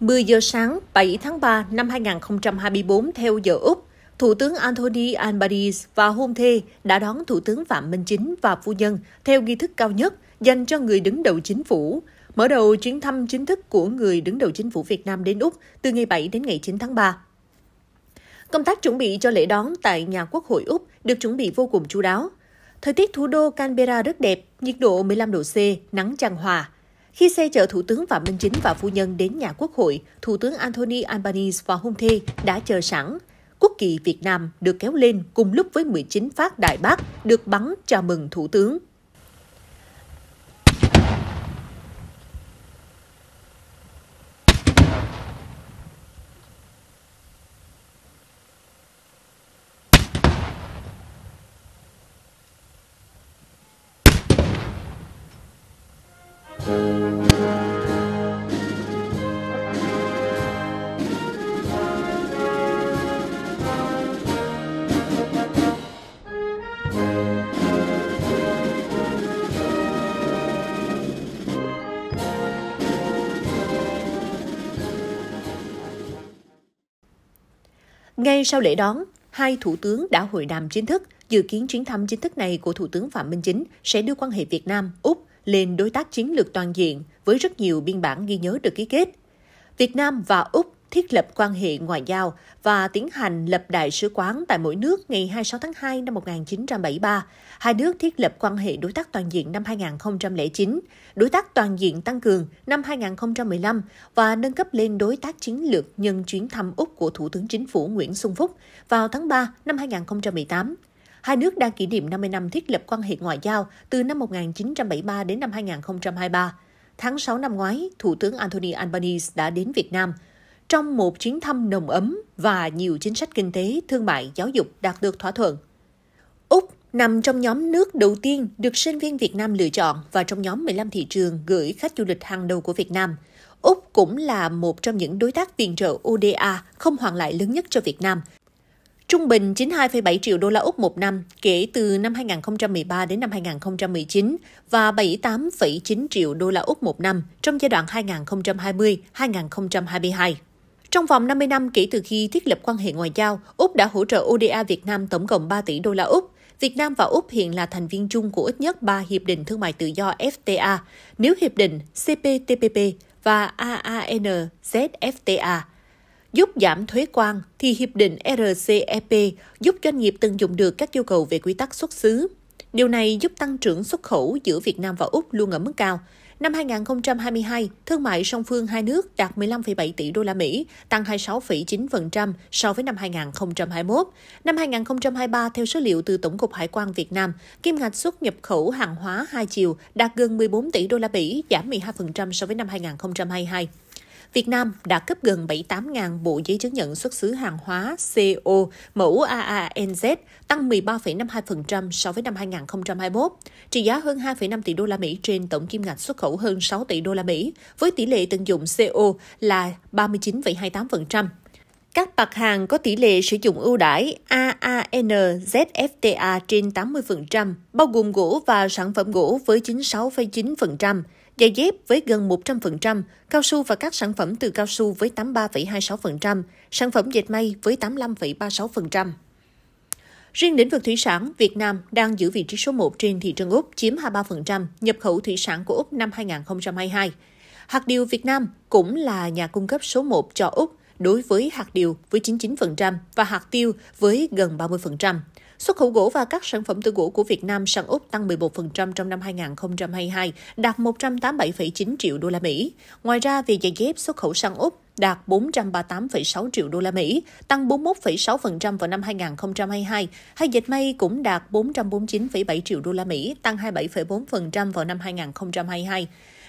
10 giờ sáng 7 tháng 3 năm 2024 theo giờ Úc, Thủ tướng Anthony Albanese và hôn thê đã đón Thủ tướng Phạm Minh Chính và phu nhân theo nghi thức cao nhất dành cho người đứng đầu chính phủ, mở đầu chuyến thăm chính thức của người đứng đầu chính phủ Việt Nam đến Úc từ ngày 7 đến ngày 9 tháng 3. Công tác chuẩn bị cho lễ đón tại nhà Quốc hội Úc được chuẩn bị vô cùng chú đáo. Thời tiết thủ đô Canberra rất đẹp, nhiệt độ 15 độ C, nắng tràn hòa – khi xe chở Thủ tướng Phạm Minh Chính và phu nhân đến nhà Quốc hội, Thủ tướng Anthony Albanese và hung thê đã chờ sẵn. Quốc kỳ Việt Nam được kéo lên cùng lúc với 19 phát đại bác được bắn chào mừng Thủ tướng. Ngay sau lễ đón, hai thủ tướng đã hội đàm chính thức. Dự kiến chuyến thăm chính thức này của Thủ tướng Phạm Minh Chính sẽ đưa quan hệ Việt Nam, Úc lên đối tác chiến lược toàn diện với rất nhiều biên bản ghi nhớ được ký kết. Việt Nam và Úc thiết lập quan hệ ngoại giao và tiến hành lập đại sứ quán tại mỗi nước ngày 26 tháng 2 năm 1973. Hai nước thiết lập quan hệ đối tác toàn diện năm 2009, đối tác toàn diện tăng cường năm 2015 và nâng cấp lên đối tác chiến lược nhân chuyến thăm Úc của Thủ tướng Chính phủ Nguyễn Xuân Phúc vào tháng 3 năm 2018. Hai nước đang kỷ niệm 50 năm thiết lập quan hệ ngoại giao từ năm 1973 đến năm 2023. Tháng 6 năm ngoái, Thủ tướng Anthony Albanese đã đến Việt Nam. Trong một chuyến thăm nồng ấm và nhiều chính sách kinh tế, thương mại, giáo dục đạt được thỏa thuận. Úc nằm trong nhóm nước đầu tiên được sinh viên Việt Nam lựa chọn và trong nhóm 15 thị trường gửi khách du lịch hàng đầu của Việt Nam. Úc cũng là một trong những đối tác viện trợ ODA không hoàn lại lớn nhất cho Việt Nam, Trung bình 92,7 triệu đô la Úc một năm kể từ năm 2013 đến năm 2019 và 78,9 triệu đô la Úc một năm trong giai đoạn 2020-2022. Trong vòng 50 năm kể từ khi thiết lập quan hệ ngoại giao, Úc đã hỗ trợ ODA Việt Nam tổng cộng 3 tỷ đô la Úc. Việt Nam và Úc hiện là thành viên chung của ít nhất 3 hiệp định thương mại tự do FTA, nếu hiệp định CPTPP và AANZFTA – giúp giảm thuế quan thì hiệp định RCEP giúp doanh nghiệp tận dụng được các yêu cầu về quy tắc xuất xứ. Điều này giúp tăng trưởng xuất khẩu giữa Việt Nam và Úc luôn ở mức cao. Năm 2022, thương mại song phương hai nước đạt 15,7 tỷ đô la Mỹ, tăng 26,9% so với năm 2021. Năm 2023, theo số liệu từ Tổng cục Hải quan Việt Nam, kim ngạch xuất nhập khẩu hàng hóa hai chiều đạt gần 14 tỷ đô la Mỹ, giảm 12% so với năm 2022. Việt Nam đã cấp gần 78.000 bộ giấy chứng nhận xuất xứ hàng hóa CO mẫu AANZ, tăng 13,52% so với năm 2021, trị giá hơn 2,5 tỷ đô la Mỹ trên tổng kim ngạch xuất khẩu hơn 6 tỷ đô la Mỹ, với tỷ lệ tận dụng CO là 39,28%. Các mặt hàng có tỷ lệ sử dụng ưu đãi AANZFTA trên 80%, bao gồm gỗ và sản phẩm gỗ với 96,9%, giày dép với gần 100%, cao su và các sản phẩm từ cao su với 83,26%, sản phẩm dệt may với 85,36%. Riêng lĩnh vực thủy sản, Việt Nam đang giữ vị trí số 1 trên thị trường Úc chiếm 23% nhập khẩu thủy sản của Úc năm 2022. Hạt điều Việt Nam cũng là nhà cung cấp số 1 cho Úc đối với hạt điều với 99% và hạt tiêu với gần 30%. Xuất khẩu gỗ và các sản phẩm từ gỗ của Việt Nam sang Úc tăng 11% trong năm 2022, đạt 187,9 triệu đô la Mỹ. Ngoài ra, về giày dép xuất khẩu sang Úc đạt 438,6 triệu đô la Mỹ, tăng 41,6% vào năm 2022. Hay dệt may cũng đạt 449,7 triệu đô la Mỹ, tăng 27,4% vào năm 2022.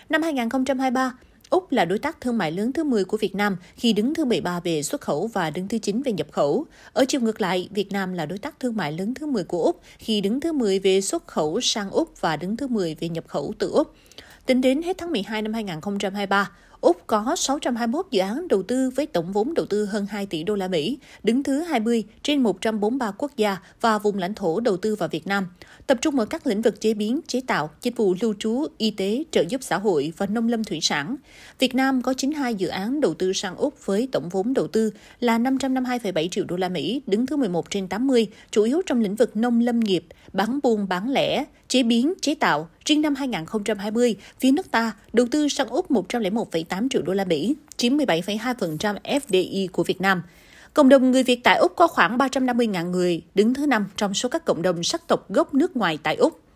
Năm 2023, Úc là đối tác thương mại lớn thứ 10 của Việt Nam khi đứng thứ 13 về xuất khẩu và đứng thứ 9 về nhập khẩu. Ở chiều ngược lại, Việt Nam là đối tác thương mại lớn thứ 10 của Úc khi đứng thứ 10 về xuất khẩu sang Úc và đứng thứ 10 về nhập khẩu từ Úc. Tính đến hết tháng 12 năm 2023, Úc có 621 dự án đầu tư với tổng vốn đầu tư hơn 2 tỷ đô la Mỹ, đứng thứ 20 trên 143 quốc gia và vùng lãnh thổ đầu tư vào Việt Nam, tập trung ở các lĩnh vực chế biến, chế tạo, dịch vụ lưu trú, y tế, trợ giúp xã hội và nông lâm thủy sản. Việt Nam có 92 dự án đầu tư sang Úc với tổng vốn đầu tư là 552,7 triệu đô la Mỹ, đứng thứ 11 trên 80, chủ yếu trong lĩnh vực nông lâm nghiệp, bán buôn bán lẻ, chế biến, chế tạo. Riêng năm 2020, phía nước ta đầu tư sang Úc 101,8 1,8 triệu đô la Mỹ, chiếm 17,2% FDI của Việt Nam. Cộng đồng người Việt tại Úc có khoảng 350.000 người, đứng thứ năm trong số các cộng đồng sắc tộc gốc nước ngoài tại Úc.